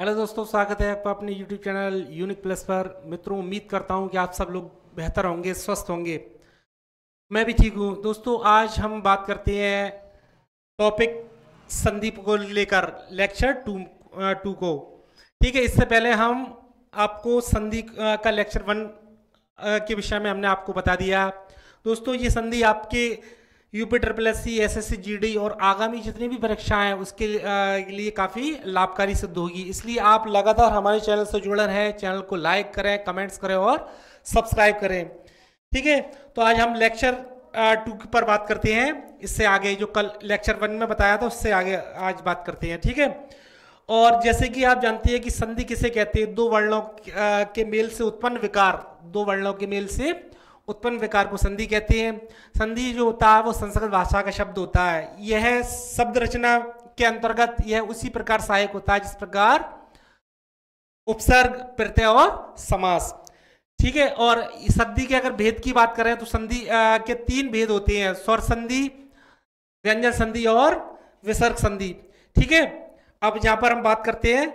hello दोस्तों स्वागत है आपका अपने यूट्यूब चैनल यूनिक प्लस पर मित्रों उम्मीद करता हूं कि आप सब लोग बेहतर होंगे स्वस्थ होंगे मैं भी ठीक हूं दोस्तों आज हम बात करते हैं टॉपिक संदीप को लेकर लेक्चर टू टू को ठीक है इससे पहले हम आपको संधि का लेक्चर वन के विषय में हमने आपको बता दिया दोस्तों ये संधि आपके UP triple S C S S C G D और आगामी जितनी भी परीक्षाएं हैं उसके लिए काफ़ी लाभकारी सिद्ध होगी इसलिए आप लगातार हमारे चैनल से जुड़े रहें चैनल को लाइक करें कमेंट्स करें और सब्सक्राइब करें ठीक है तो आज हम लेक्चर टू पर बात करते हैं इससे आगे जो कल लेक्चर वन में बताया था उससे आगे आज बात करते हैं ठीक है और जैसे कि आप जानते हैं कि संधि किसे कहते हैं दो वर्णों के मेल से उत्पन्न विकार दो वर्णों के मेल से उत्पन्न विकार को संधि कहते हैं संधि जो होता है वो संस्कृत भाषा का शब्द होता है यह शब्द रचना के अंतर्गत यह उसी प्रकार सहायक होता है जिस प्रकार उपसर्ग प्रत्यय और समास ठीक है और संधि के अगर भेद की बात करें तो संधि के तीन भेद होते हैं स्वर संधि व्यंजन संधि और विसर्ग संधि ठीक है अब यहां पर हम बात करते हैं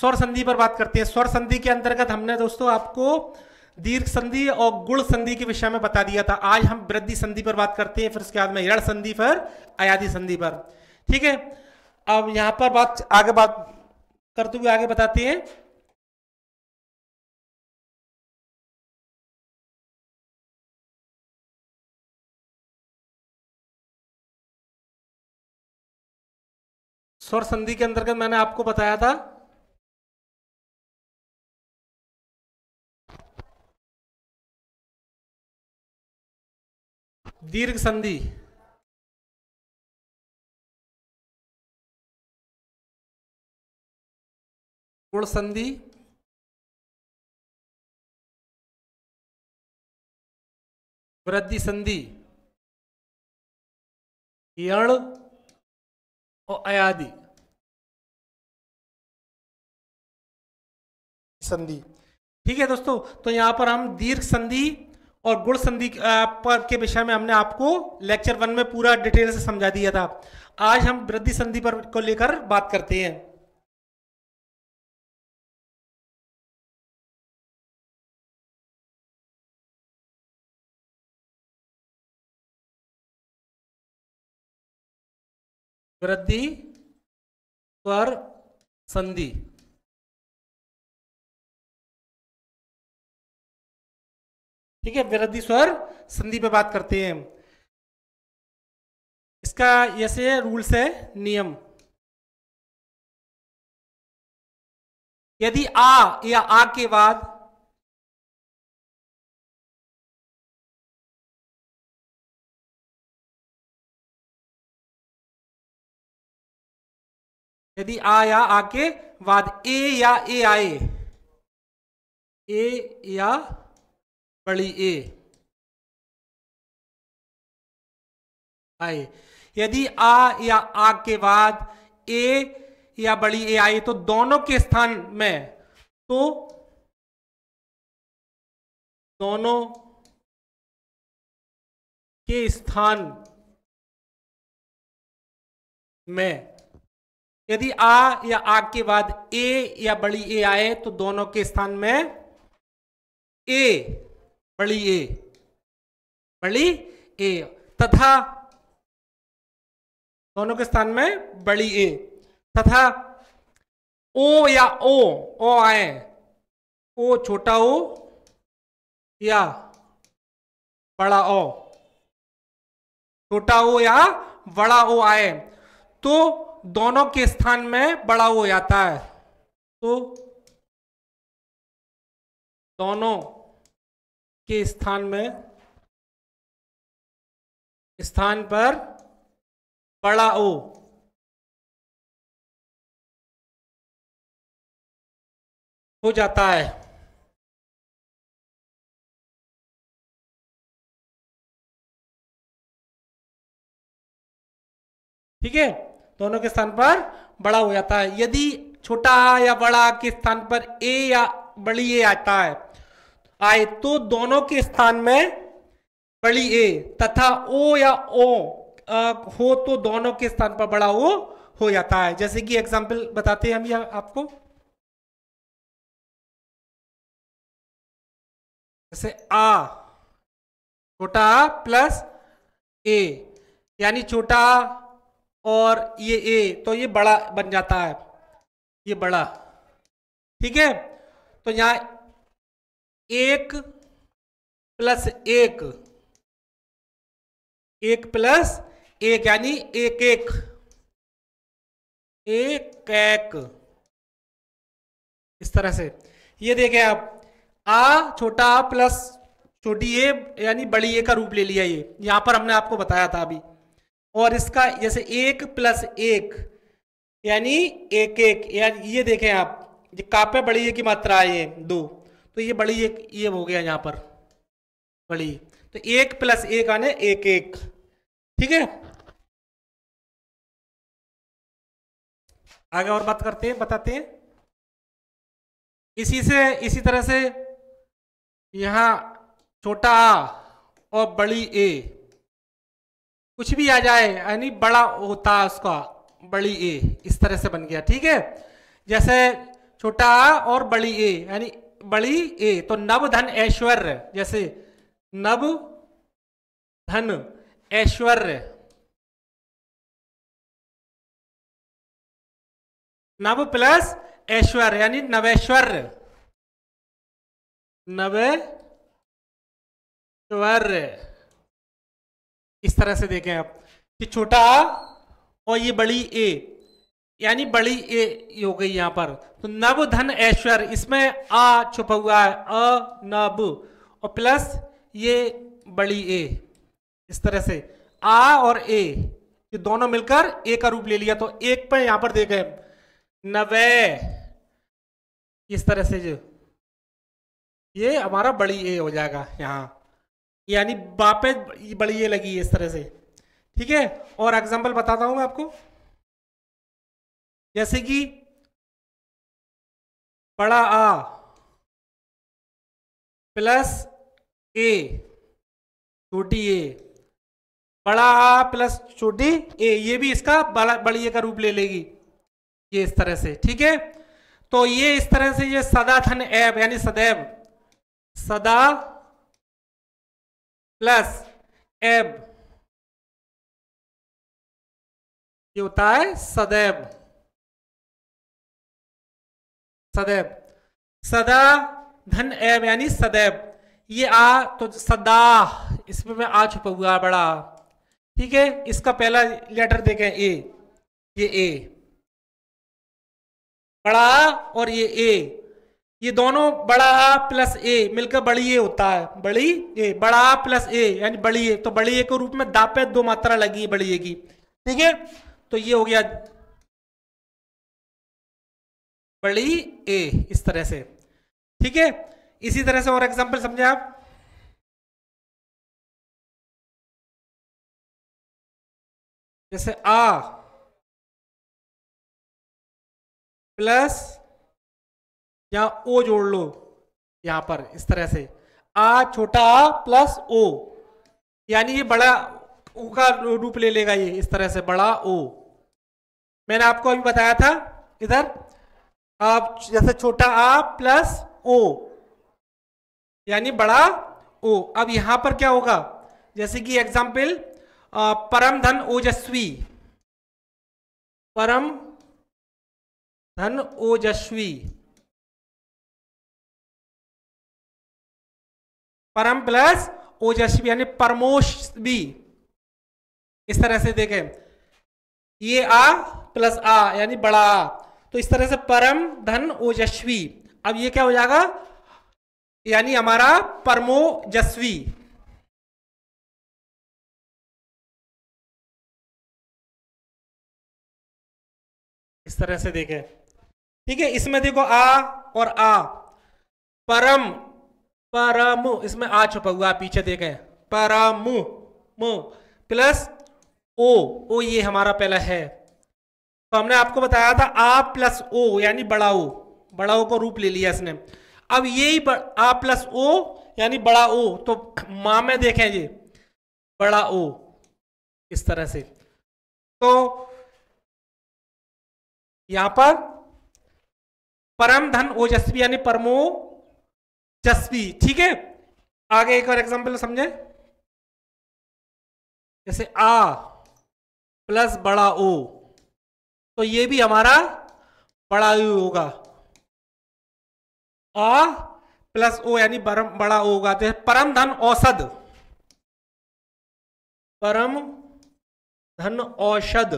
स्वर संधि पर बात करते हैं स्वर संधि के अंतर्गत हमने दोस्तों आपको दीर्घ संधि और गुण संधि के विषय में बता दिया था आज हम वृद्धि संधि पर बात करते हैं फिर उसके बाद में ऋण संधि पर अयाधि संधि पर ठीक है अब यहां पर बात आगे बात करते हुए आगे बताते हैं स्वर संधि के अंतर्गत मैंने आपको बताया था दीर्घ संधि गुण संधि वृद्धि संधि यण और अयादि संधि ठीक है दोस्तों तो यहां पर हम दीर्घ संधि और गुण संधि पर के विषय में हमने आपको लेक्चर वन में पूरा डिटेल से समझा दिया था आज हम वृद्धि संधि पर को लेकर बात करते हैं वृद्धि पर संधि ठीक है वृद्धि स्वर संधि पे बात करते हैं इसका ऐसे रूल्स है नियम यदि आ या आ के बाद यदि आ या आ के बाद ए या ए आए ए या बड़ी ए आए यदि आ या आ के बाद ए या बड़ी ए आई तो दोनों के स्थान में तो दोनों के स्थान में यदि आ या आ के बाद ए या बड़ी ए आए तो दोनों के स्थान में ए बड़ी ए बड़ी ए तथा दोनों के स्थान में बड़ी ए तथा ओ या ओ ओ आए ओ छोटा ओ या बड़ा ओ छोटा ओ या बड़ा ओ आए तो दोनों के स्थान में बड़ा ओ आता है तो दोनों के स्थान में स्थान पर बड़ा ओ हो जाता है ठीक है दोनों के स्थान पर बड़ा हो जाता है यदि छोटा या बड़ा के स्थान पर ए या बड़ी ए आता है आए तो दोनों के स्थान में बड़ी ए तथा ओ या ओ आ, हो तो दोनों के स्थान पर बड़ा ओ हो जाता है जैसे कि एग्जाम्पल बताते हैं हम यह आपको जैसे आ छोटा आ प्लस ए यानी छोटा और ये ए तो ये बड़ा बन जाता है ये बड़ा ठीक है तो यहाँ एक प्लस एक एक प्लस एक यानी एक एक एक एक इस तरह से ये देखें आप आ छोटा आ प्लस छोटी ए यानी बड़ी ए का रूप ले लिया ये यहां पर हमने आपको बताया था अभी और इसका जैसे एक प्लस एक यानी एक एक यानी ये देखें आप ये कापे बड़ी ए की मात्रा है दो तो ये बड़ी एक ये हो गया यहाँ पर बड़ी तो एक प्लस एक आने एक एक ठीक है आगे और बात करते हैं बताते हैं इसी से इसी तरह से यहां छोटा आ और बड़ी ए कुछ भी आ जाए यानी बड़ा होता है उसका बड़ी ए इस तरह से बन गया ठीक है जैसे छोटा आ और बड़ी ए यानी बड़ी ए तो नव धन ऐश्वर्य जैसे नव धन ऐश्वर्य नव प्लस ऐश्वर्य यानी नवेश्वर्य नवेश्वर्य इस तरह से देखें आप कि छोटा और ये बड़ी ए यानी बड़ी ए हो गई यहाँ पर तो नव धन ऐश्वर्य इसमें आ छुपा हुआ है अ नब और प्लस ये बड़ी ए इस तरह से आ और ए ये दोनों मिलकर ए का रूप ले लिया तो एक पर यहां पर देखे गए नवे इस तरह से जो ये हमारा बड़ी ए हो जाएगा यहाँ यानी बापे बड़ी ए लगी है इस तरह से ठीक है और एग्जाम्पल बताता हूं मैं आपको जैसे कि बड़ा आ प्लस ए छोटी ए बड़ा आ प्लस छोटी ए ये भी इसका बड़ा बड़ी ए का रूप ले लेगी ये इस तरह से ठीक है तो ये इस तरह से ये सदा धन एब यानी सदैव सदा प्लस एब ये होता है सदैव सदैव सदा धन एव यानी सदैव ये आ तो सदा इसमें मैं आ छुपा हुआ बड़ा ठीक है इसका पहला लेटर देखें ए ये ए बड़ा और ये ए ये दोनों बड़ा आ प्लस ए मिलकर बड़ी ए होता है बड़ी ए बड़ा आ प्लस ए यानी बड़ी ए तो बड़ी ए के रूप में दापे दो मात्रा लगी है बड़ी ए की ठीक है तो ये हो गया बड़ी ए इस तरह से ठीक है इसी तरह से और एग्जाम्पल समझे आप जैसे आ प्लस या ओ जोड़ लो यहां पर इस तरह से आ छोटा आ प्लस ओ यानी ये बड़ा ओ का रूप ले लेगा ये इस तरह से बड़ा ओ मैंने आपको अभी बताया था इधर आप जैसे छोटा आ प्लस ओ यानी बड़ा ओ अब यहां पर क्या होगा जैसे कि एग्जाम्पल परम धन ओजस्वी परम धन ओजस्वी परम प्लस ओजस्वी यानी परमोशी इस तरह से देखें ये आ प्लस आ यानी बड़ा आ तो इस तरह से परम धन ओजस्वी अब ये क्या हो जाएगा यानी हमारा परमोजस्वी इस तरह से देखें ठीक है इसमें देखो आ और आ परम परम इसमें आ छुपा हुआ पीछे देखें परम प्लस ओ ओ ये हमारा पहला है तो हमने आपको बताया था आ प्लस ओ यानी बड़ा ओ बड़ा ओ को रूप ले लिया इसने अब यही आ प्लस ओ यानी बड़ा ओ तो माँ में देखें ये बड़ा ओ इस तरह से तो यहां पर परम धन ओजस्वी यानी परमो जस्वी ठीक है आगे एक और एग्जाम्पल समझे जैसे आ प्लस बड़ा ओ तो ये भी हमारा बड़ा यू होगा आ प्लस ओ यानी बड़ा ओ होगा तो परम धन औषध परम धन औषध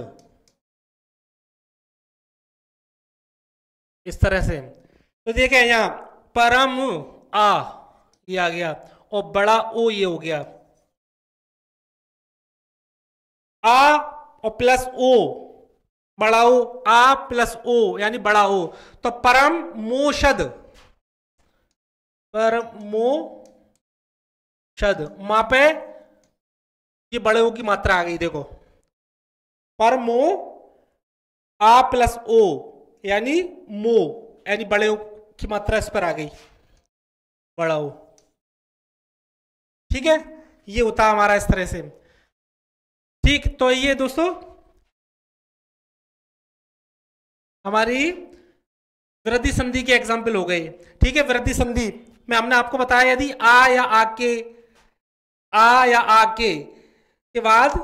इस तरह से तो देखें यहां परम आ ये आ गया और बड़ा ओ ये हो गया आ और प्लस ओ बड़ा ओ आ प्लस ओ यानी बड़ा ओ तो परम मोशद परमो शद ये बड़े ओ की मात्रा आ गई देखो परमो आ प्लस ओ यानी मो यानी बड़े ओ की मात्रा इस पर आ गई बड़ा ओ ठीक है ये होता हमारा इस तरह से ठीक तो ये दोस्तों हमारी वृद्धि संधि के एग्जाम्पल हो गए ठीक है वृद्धि संधि में हमने आपको बताया यदि आ या आ के आ या आ के के बाद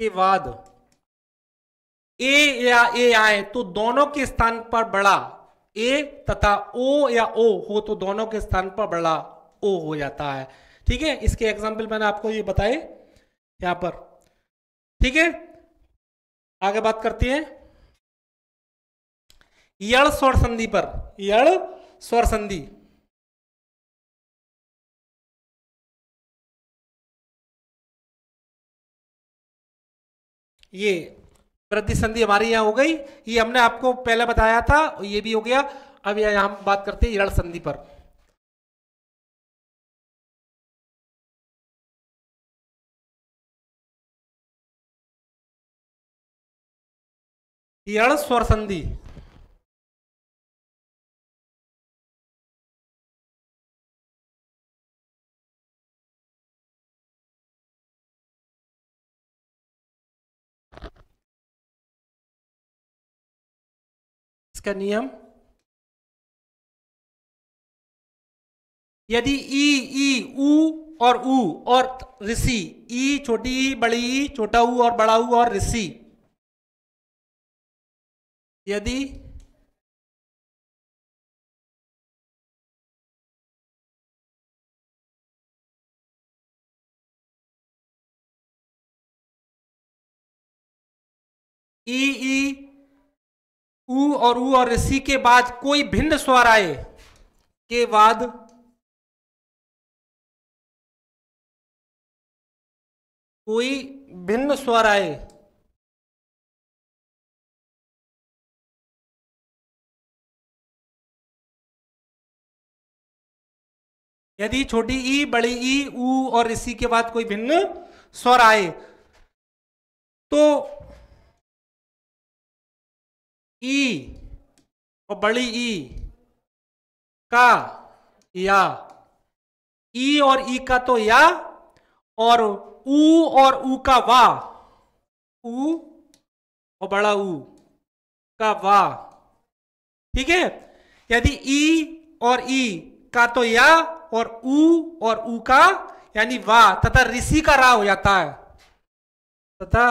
के बाद ए या ए आए तो दोनों के स्थान पर बड़ा ए तथा ओ या ओ हो तो दोनों के स्थान पर बड़ा ओ हो जाता है ठीक है इसके एग्जाम्पल मैंने आपको ये बताए यहां पर ठीक है आगे बात करते हैं यड़ स्वर संधि पर यड़ स्वर संधि ये प्रतिसंधि हमारी यहां हो गई ये हमने आपको पहले बताया था ये भी हो गया अब यहां बात करते हैं यड़ संधि पर यण स्वर संधि इसका नियम यदि ई ई ऊ और ऊ और ऋषि ई छोटी ई बड़ी ई छोटा ऊ और बड़ा ऊ और ऋषि यदि ई ई उ और ऊ और सी के बाद कोई भिन्न स्वर आए के बाद कोई भिन्न स्वर आए यदि छोटी ई बड़ी ई ऊ और इसी के बाद कोई भिन्न स्वर आए तो ई और बड़ी ई का या ई और ई का तो या और ऊ और ऊ का वा ऊ और बड़ा ऊ का वा ठीक है यदि ई और ई का तो या और ऊ और ऊ का यानी वा तथा ऋषि का रा हो जाता है तथा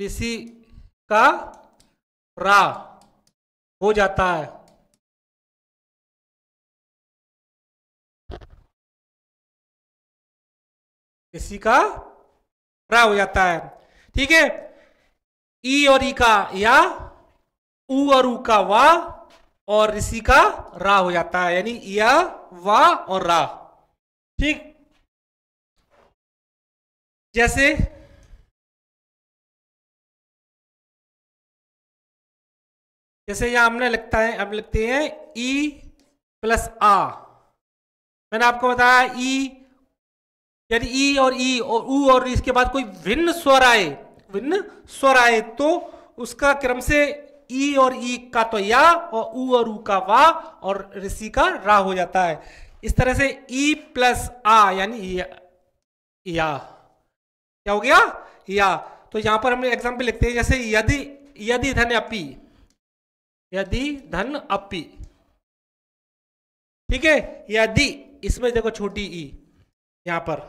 ऋषि का रा हो जाता है ऋषि का रा हो जाता है ठीक है ई और ई का या ऊ और ऊ का वा और ऋषि का रा हो जाता है यानी या वा और रा ठीक जैसे जैसे यहां हमने लगता है हम लिखते हैं ई प्लस आ मैंने आपको बताया ई यानी ई और ई और ऊ और इसके बाद कोई भिन्न स्वर आए भिन्न स्वर आए तो उसका क्रम से ई और ई का तो या और ऊ और ऊ का वा और ऋषि का रा हो जाता है इस तरह से ई प्लस आ यानी या क्या हो गया या तो यहां पर हम एग्जाम्पल लिखते हैं जैसे यदि यदि धन अपी यदि धन अपी ठीक है यदि इसमें देखो छोटी ई यहां पर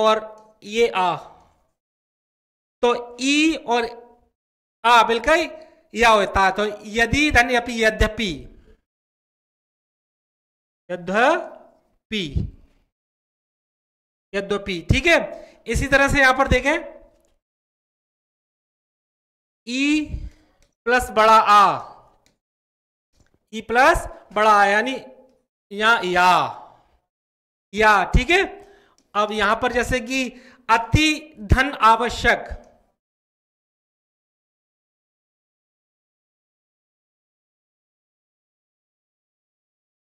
और ये आ तो ई और आ बिल्कुल या होता तो यदि धन अपी यद्यपि यद्यपि यद्यपि ठीक है इसी तरह से यहां पर देखें ई प्लस बड़ा आ ई प्लस बड़ा आ यानी या या या ठीक है अब यहां पर जैसे कि अति धन आवश्यक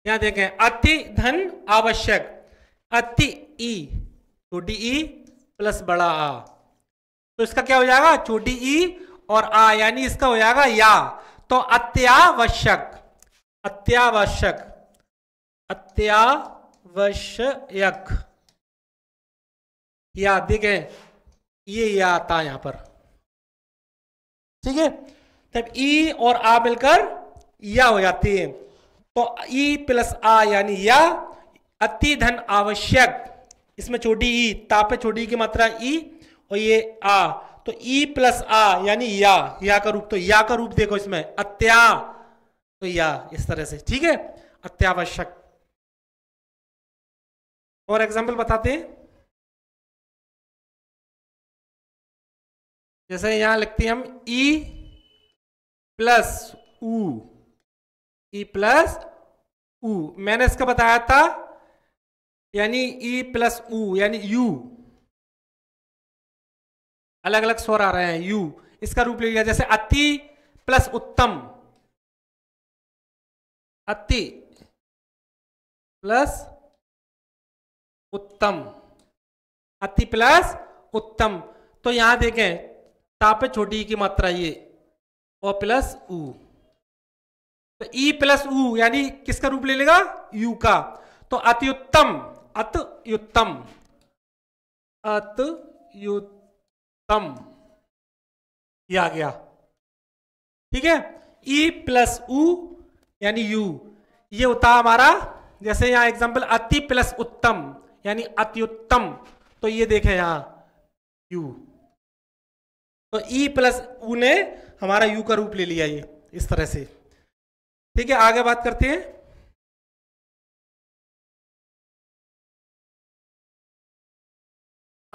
यहां देखें अति धन आवश्यक अति ई छोटी ई प्लस बड़ा आ तो इसका क्या हो जाएगा छोटी ई और आ यानी इसका हो जाएगा या तो अत्यावश्यक अत्यावश्यक अत्यावश्यक या देखें ये या आता यहां पर ठीक है तब ई और आ मिलकर या हो जाती है तो ई प्लस आ यानी या अति धन आवश्यक इसमें छोटी ई e, ताप है छोटी e की मात्रा ई e और ये आ तो ई प्लस आ यानी या या का रूप तो या का रूप देखो इसमें अत्या तो या इस तरह से ठीक है अत्यावश्यक और एग्जाम्पल बताते हैं जैसे यहां लिखते हैं हम ई प्लस ऊ ई प्लस ऊ मैंने इसका बताया था यानी ई प्लस ऊ यानी यू अलग अलग स्वर आ रहे हैं यू इसका रूप ले लिया जैसे अति प्लस उत्तम अति प्लस उत्तम अति प्लस उत्तम तो यहां देखें तापे छोटी e की मात्रा ये और प्लस ऊ तो ई प्लस ऊ यानी किसका रूप ले लेगा यू का तो अत्युत्तम अत्युत्तम अत्युत्तम ये आ गया ठीक है ई प्लस ऊ यानी यू ये होता हमारा जैसे यहां एग्जाम्पल अति प्लस उत्तम यानी अत्युत्तम तो ये देखें यहां यू तो ई प्लस ऊ ने हमारा यू का रूप ले लिया ये इस तरह से ठीक है आगे बात करते हैं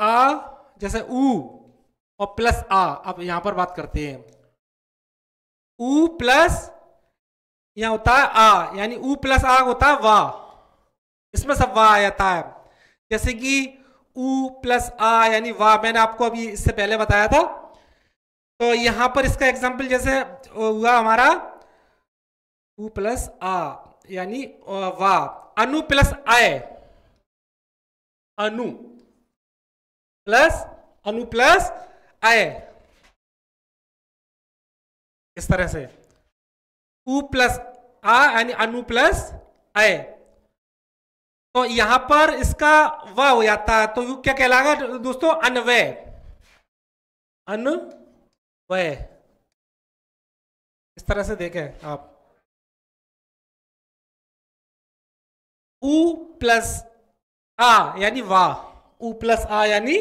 आ जैसे ऊ और प्लस आ अब यहां पर बात करते हैं ऊ प्लस यहां होता है आ यानी ऊ प्लस आ होता है वाह इसमें सब वाह आ जाता है जैसे कि ऊ प्लस आ यानी वाह मैंने आपको अभी इससे पहले बताया था तो यहां पर इसका एग्जाम्पल जैसे हुआ हमारा ऊ प्लस आ यानी वा अनु प्लस आय अनु प्लस अनु प्लस आय इस तरह से ऊ प्लस आ यानी अनु प्लस आय तो यहां पर इसका व हो जाता है तो यू क्या कहलाएगा दोस्तों अनवय अनवय इस तरह से देखें आप उ प्लस आ यानी वाह ऊ प्लस आ यानी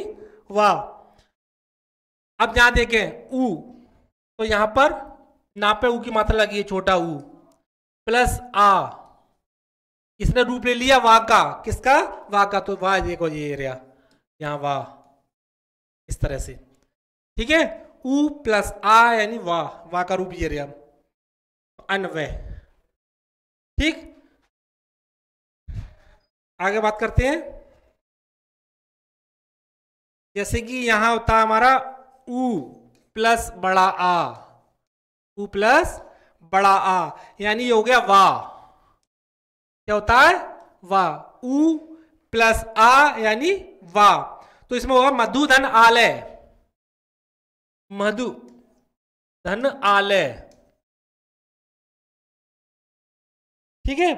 वाह अब यहां देखें ऊ तो यहां पर नापे ऊ की मात्रा लगी है छोटा उ प्लस आ इसने रूप ले लिया वाह का किसका वाह का तो वाह देखो ये एरिया यहां वाह इस तरह से ठीक है ऊ प्लस आ यानी वाह वाह का रूप ये एरिया अनवय ठीक आगे बात करते हैं जैसे कि यहां होता है हमारा ऊ प्लस बड़ा आ ऊ प्लस बड़ा आ यानी हो गया वा क्या होता है वा ऊ प्लस आ यानी वा तो इसमें होगा मधु धन आलय मधु धन आलय ठीक है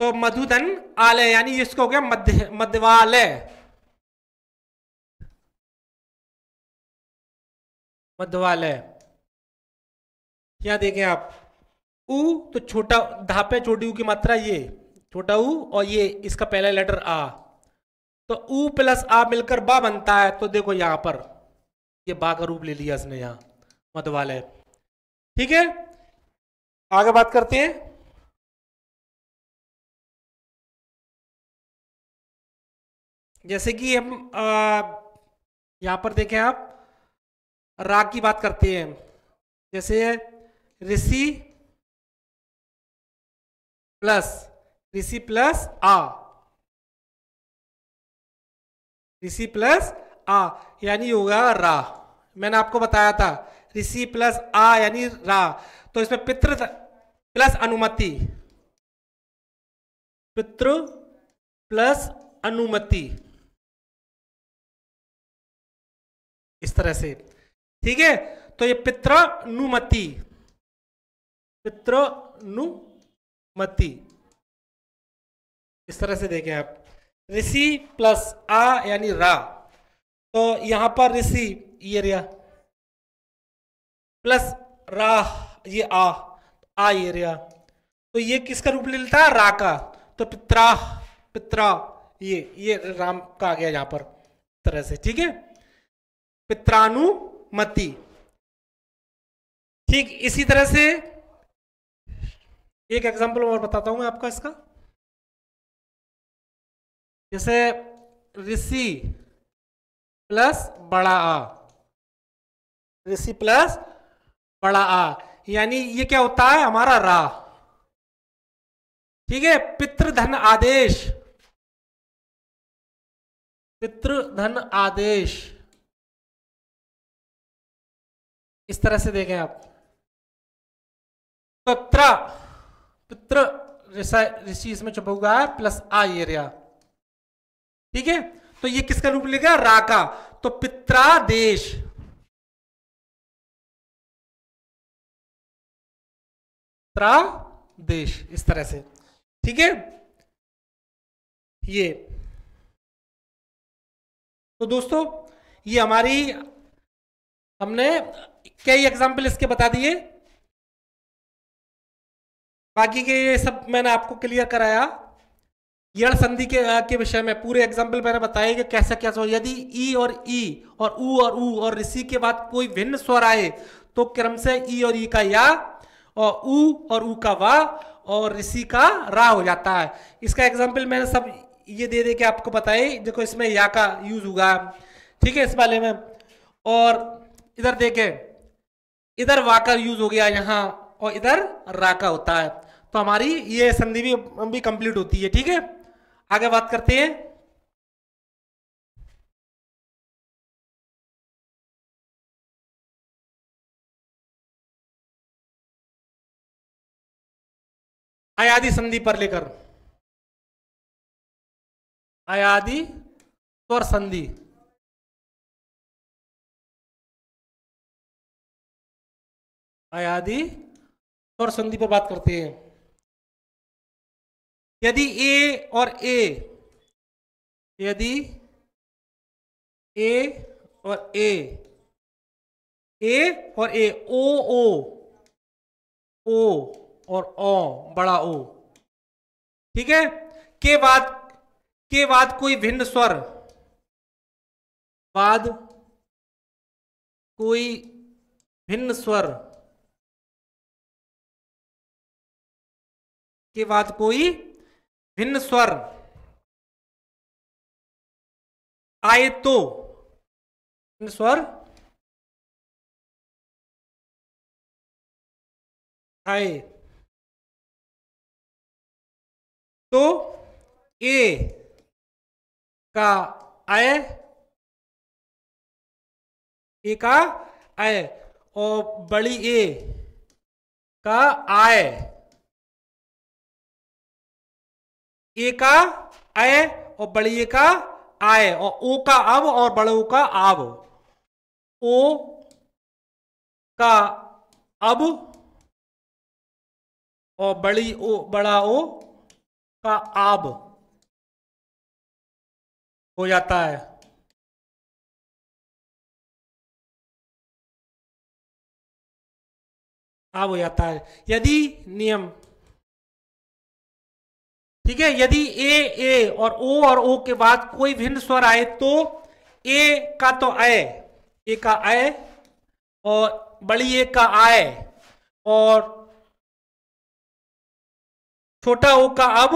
तो मधुधन आलय यानी इसको हो गया मध्य मध्यवालय मध्यवालय यहां देखें आप उ तो छोटा धापे छोटी ऊ की मात्रा ये छोटा उ और ये इसका पहला लेटर आ तो ऊ प्लस आ मिलकर बा बनता है तो देखो यहां पर ये बा का रूप ले लिया इसने यहां मधवालय ठीक है आगे बात करते हैं जैसे कि हम यहाँ पर देखें आप राग की बात करते हैं जैसे ऋषि प्लस ऋषि प्लस आ ऋषि प्लस आ यानी होगा रा मैंने आपको बताया था ऋषि प्लस आ यानी रा तो इसमें पितृ प्लस अनुमति पितृ प्लस अनुमति इस तरह से ठीक है तो ये पितृनुमति पितृनुमति इस तरह से देखें आप ऋषि प्लस आ यानी रा तो यहां पर ऋषि ये रिया प्लस रा ये आ आ ये रिया तो ये किसका रूप ले लेता है रा का तो पित्रा पित्रा ये ये राम का आ गया यहां पर तरह से ठीक है पित्रानुमति ठीक इसी तरह से एक एग्जांपल और बताता हूं मैं आपका इसका जैसे ऋषि प्लस बड़ा आ ऋषि प्लस बड़ा आ यानी ये क्या होता है हमारा रा ठीक है धन आदेश पितृधन आदेश इस तरह से देखें आप तत्र पित्र ऋषि इसमें छुपा हुआ है प्लस आ एरिया ठीक है तो ये किसका रूप लेगा रा का तो पित्रा देश इस तरह से ठीक है ये तो दोस्तों ये हमारी हमने कई एग्जाम्पल इसके बता दिए बाकी के ये सब मैंने आपको क्लियर कराया यण संधि के के विषय में पूरे एग्जाम्पल मैंने बताए कि कैसा कैसा स्वर यदि ई और ई और ऊ और ऊ और ऋषि के बाद कोई भिन्न स्वर आए तो क्रम से ई और ई का या और ऊ और ऊ का वा और ऋषि का रा हो जाता है इसका एग्जाम्पल मैंने सब ये दे दे के आपको बताए देखो इसमें या का यूज होगा ठीक है इस वाले में और इधर देखें इधर वा का यूज हो गया यहाँ और इधर रा का होता है तो हमारी ये संधि भी भी कंप्लीट होती है ठीक है आगे बात करते हैं आयादी संधि पर लेकर आयादी स्वर संधि आयादि स्वर संधि पर बात करते हैं यदि ए और ए यदि ए और ए ए और ए ओ ओ ओ और ओ बड़ा ओ ठीक है के बाद के बाद कोई भिन्न स्वर बाद कोई भिन्न स्वर के बाद कोई भिन्न स्वर आए तो भिन्न स्वर आए तो ए का आय ए का आय और बड़ी ए का आय ए का ए और बड़ी ए का आय और ओ का अब और बड़े ओ का आब ओ का अब और बड़ी ओ बड़ा ओ का आब हो जाता है आब हो जाता है यदि नियम ठीक है यदि ए ए और ओ और ओ के बाद कोई भिन्न स्वर आए तो ए का तो आए ए का आए और बड़ी ए का आए और छोटा ओ का अब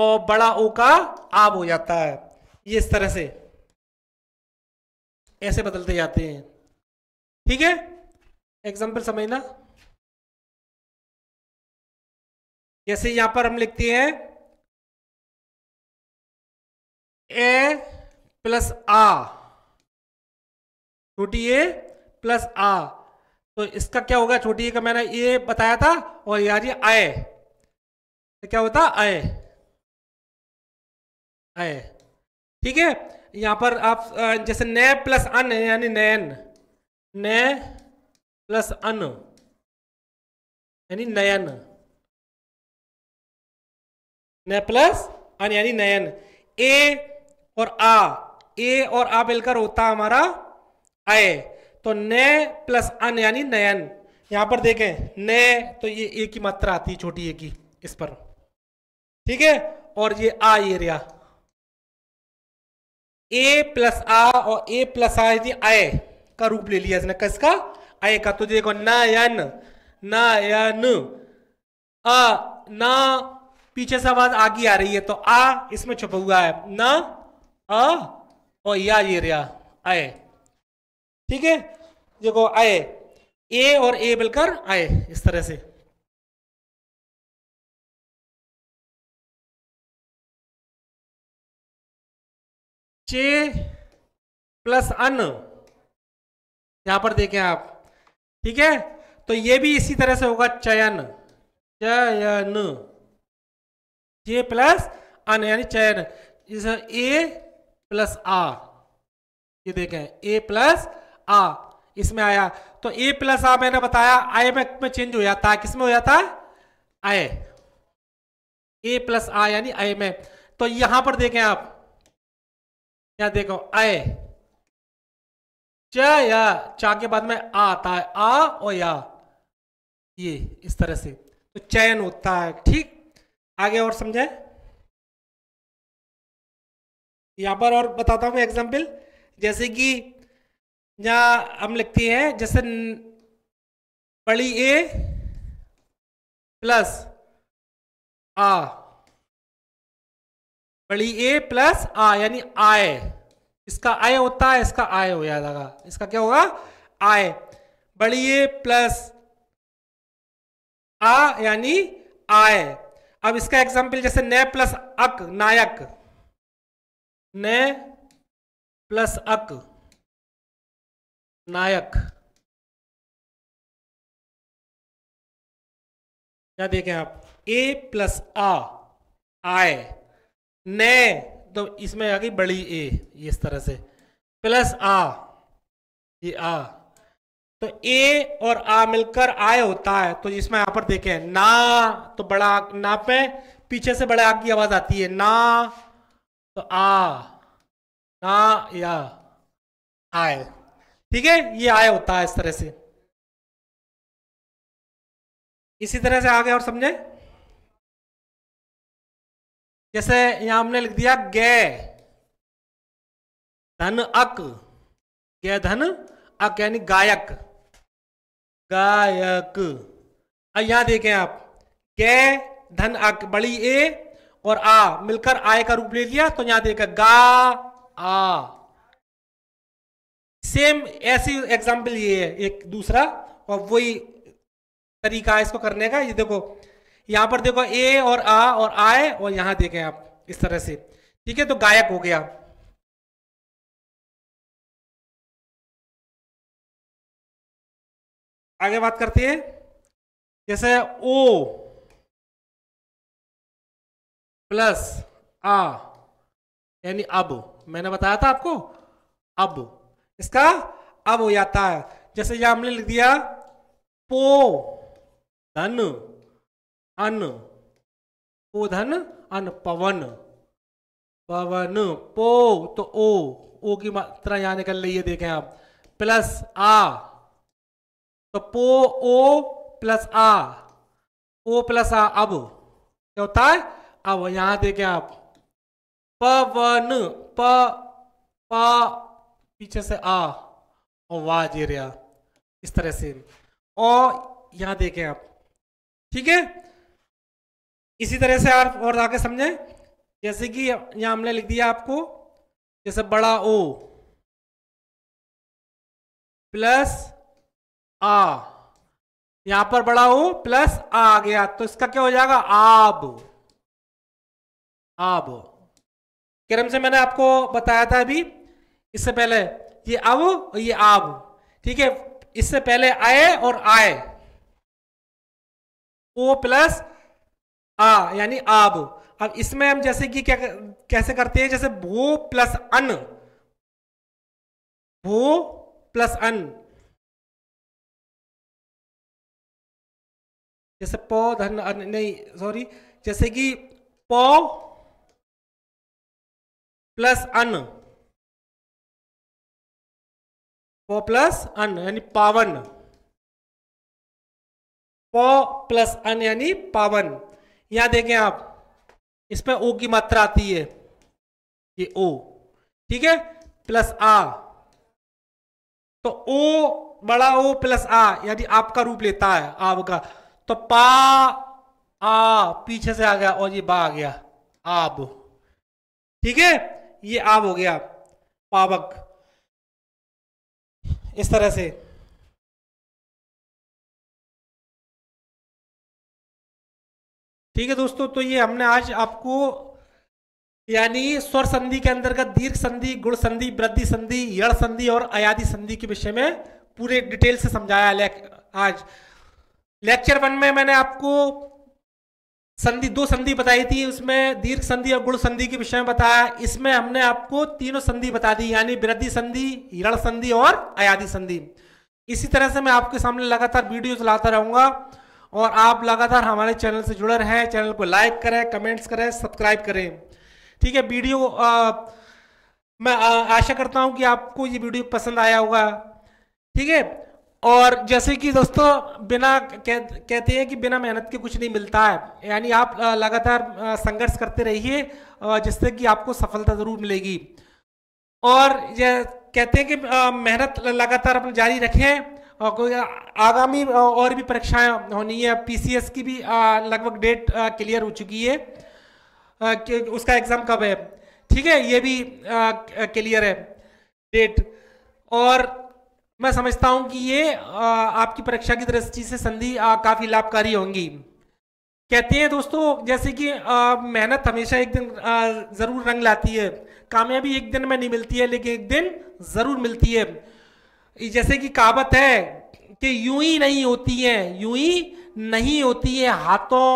और बड़ा ओ का आब हो जाता है ये इस तरह से ऐसे बदलते जाते हैं ठीक है एग्जाम्पल समझना जैसे यहां पर हम लिखते हैं ए प्लस आ छोटी ए प्लस आ तो इसका क्या होगा छोटी ए का मैंने ए बताया था और यार ये आए तो क्या होता आए आए ठीक है यहां पर आप जैसे न प्लस अन यानी नयन न प्लस अन यानी नयन न तो प्लस अन यानी नयन ए और आ ए और आ मिलकर होता हमारा आए तो न प्लस अन यानी नयन यहां पर देखें न तो ये ए की मात्रा आती है छोटी ए की इस पर ठीक है और ये आ एरिया ए प्लस आ और ए प्लस आ यदि आय का रूप ले लिया इसने किसका आय का तो देखो नयन नयन अ ना पीछे से आवाज आगे आ रही है तो आ इसमें छुपा हुआ है न अ या ये रिया आए ठीक है देखो आए ए और ए मिलकर आए इस तरह से चे प्लस अन यहां पर देखें आप ठीक है तो ये भी इसी तरह से होगा चयन चयन जे प्लस अन यानी चयन जैसे ए प्लस आ ये देखें ए प्लस आ इसमें आया तो ए प्लस आ मैंने बताया आई में, में चेंज हो जाता है किसमें हो जाता है आय ए प्लस आ यानी आई में तो यहां पर देखें आप यहां देखो आए चा या चा के बाद में आ आता है आ और या ये इस तरह से तो चयन होता है ठीक आगे और समझे यहाँ पर और बताता हूँ एग्जाम्पल जैसे कि यहाँ हम लिखते हैं जैसे बड़ी ए प्लस आ बड़ी ए प्लस आ यानी आय इसका आय होता है इसका आय हो जाएगा इसका क्या होगा आय बड़ी ए प्लस आ यानी आय अब इसका एग्जाम्पल जैसे न प्लस अक नायक ने प्लस अक नायक क्या देखें आप ए प्लस आ आय न तो इसमें आ गई बड़ी ए इस तरह से प्लस आ ये आ तो ए और आ मिलकर आय होता है तो इसमें यहां पर देखें ना तो बड़ा ना पे पीछे से बड़े आग की आवाज आती है ना तो आ ना या आय ठीक है ये आय होता है इस तरह से इसी तरह से आगे और समझे जैसे यहां हमने लिख दिया गे धन अक गे धन अक यानी गायक गायक अब यहां देखें आप कै धन अक बड़ी ए और आ मिलकर आय का रूप ले लिया तो यहां देखा गा आ सेम ऐसी एग्जाम्पल ये है एक दूसरा और वही तरीका है इसको करने का ये देखो यहां पर देखो ए और आ और आय और यहां देखें आप इस तरह से ठीक है तो गायक हो गया आगे बात करते हैं जैसे ओ प्लस आ यानी अब मैंने बताया था आपको अब इसका अब हो जाता है जैसे यह हमने लिख दिया पो धन अन पो धन अन पवन पवन पो तो ओ ओ की मात्रा यहां निकल रही है देखें आप प्लस आ तो पो ओ प्लस आ ओ प्लस आ अब क्या होता है अब यहां देखें आप पवन प पा पीछे से आ और वाह रहा इस तरह से और यहां देखें आप ठीक है इसी तरह से आप और आगे समझें जैसे कि यहां हमने लिख दिया आपको जैसे बड़ा ओ प्लस आ यहां पर बड़ा हूं प्लस आ आ गया तो इसका क्या हो जाएगा आब आब क्रम से मैंने आपको बताया था अभी इससे पहले ये अब और ये आब ठीक है इससे पहले आए और आए ओ प्लस आ यानी आब अब इसमें हम जैसे कि क्या कैसे करते हैं जैसे भू प्लस अन भू प्लस अन जैसे पौ धन नहीं सॉरी जैसे कि पौ प्लस अन पौ प्लस अन यानी पावन पौ प्लस अन यानी पावन यहां देखें आप इसमें ओ की मात्रा आती है ये ओ ठीक है प्लस आ तो ओ बड़ा ओ प्लस आ यानी आपका रूप लेता है आपका तो पा आ पीछे से आ गया और ये बा आ गया आब ठीक है ये आब हो गया पावक इस तरह से ठीक है दोस्तों तो ये हमने आज आपको यानी स्वर संधि के अंतर्गत दीर्घ संधि गुण संधि वृद्धि संधि यण संधि और अयादि संधि के विषय में पूरे डिटेल से समझाया आज लेक्चर वन में मैंने आपको संधि दो संधि बताई थी उसमें दीर्घ संधि और गुण संधि के विषय में बताया इसमें हमने आपको तीनों संधि बता दी यानी वृद्धि संधि हिरण संधि और अयाधि संधि इसी तरह से मैं आपके सामने लगातार वीडियो चलाता रहूंगा और आप लगातार हमारे चैनल से जुड़े रहें चैनल को लाइक करें कमेंट्स करें सब्सक्राइब करें ठीक है वीडियो मैं आ, आशा करता हूं कि आपको ये वीडियो पसंद आया होगा ठीक है और जैसे कि दोस्तों बिना कह, कहते हैं कि बिना मेहनत के कुछ नहीं मिलता है यानी आप लगातार संघर्ष करते रहिए जिससे कि आपको सफलता ज़रूर मिलेगी और ये कहते हैं कि मेहनत लगातार अपन जारी रखें और कोई आगामी और भी परीक्षाएं होनी है पीसीएस की भी लगभग डेट क्लियर हो चुकी है कि उसका एग्ज़ाम कब है ठीक है ये भी क्लियर है डेट और मैं समझता हूं कि ये आ, आपकी परीक्षा की दृष्टि से संधि काफ़ी लाभकारी होंगी कहते हैं दोस्तों जैसे कि मेहनत हमेशा एक दिन आ, ज़रूर रंग लाती है कामयाबी एक दिन में नहीं मिलती है लेकिन एक दिन ज़रूर मिलती है जैसे कि कहावत है कि यूं ही नहीं होती है यूं ही नहीं होती है हाथों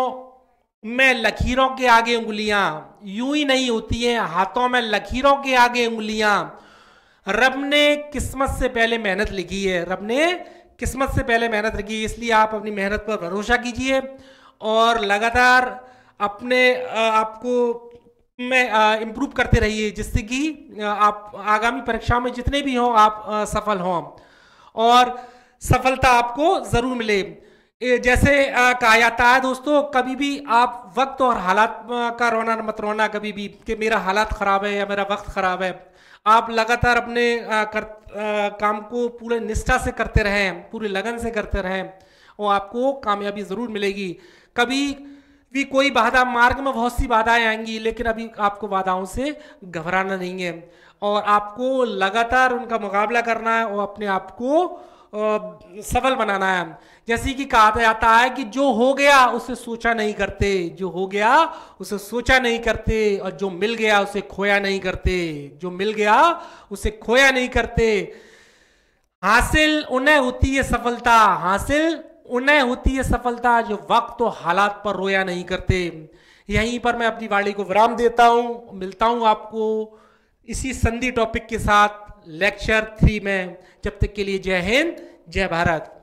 में लकीरों के आगे उंगलियां यूं ही नहीं होती है हाथों में लकीरों के आगे उंगलियां रब ने किस्मत से पहले मेहनत लिखी है रब ने किस्मत से पहले मेहनत लिखी है इसलिए आप अपनी मेहनत पर भरोसा कीजिए और लगातार अपने आपको में इम्प्रूव करते रहिए जिससे कि आप आगामी परीक्षाओं में जितने भी हों आप सफल हों और सफलता आपको ज़रूर मिले जैसे कहा जाता है दोस्तों कभी भी आप वक्त और हालात का रोना मत रोना कभी भी कि मेरा हालात ख़राब है या मेरा वक्त ख़राब है आप लगातार अपने आ, कर, आ, काम को पूरे निष्ठा से करते रहें पूरी लगन से करते रहें वो आपको कामयाबी ज़रूर मिलेगी कभी भी कोई बाधा मार्ग में बहुत सी बाधाएं आएंगी लेकिन अभी आपको बाधाओं से घबराना नहीं है और आपको लगातार उनका मुकाबला करना है और अपने आप को सफल बनाना है जैसे कि कहा जाता है कि जो हो गया उसे सोचा नहीं करते जो हो गया उसे सोचा नहीं करते और जो मिल गया उसे खोया नहीं करते जो मिल गया उसे खोया नहीं करते हासिल उन्हें होती है सफलता हासिल उन्हें होती है सफलता जो वक्त और हालात पर रोया नहीं करते यहीं पर मैं अपनी वाणी को विराम देता हूं मिलता हूं आपको इसी संधि टॉपिक के साथ लेक्चर थ्री में जब तक के लिए जय हिंद जय भारत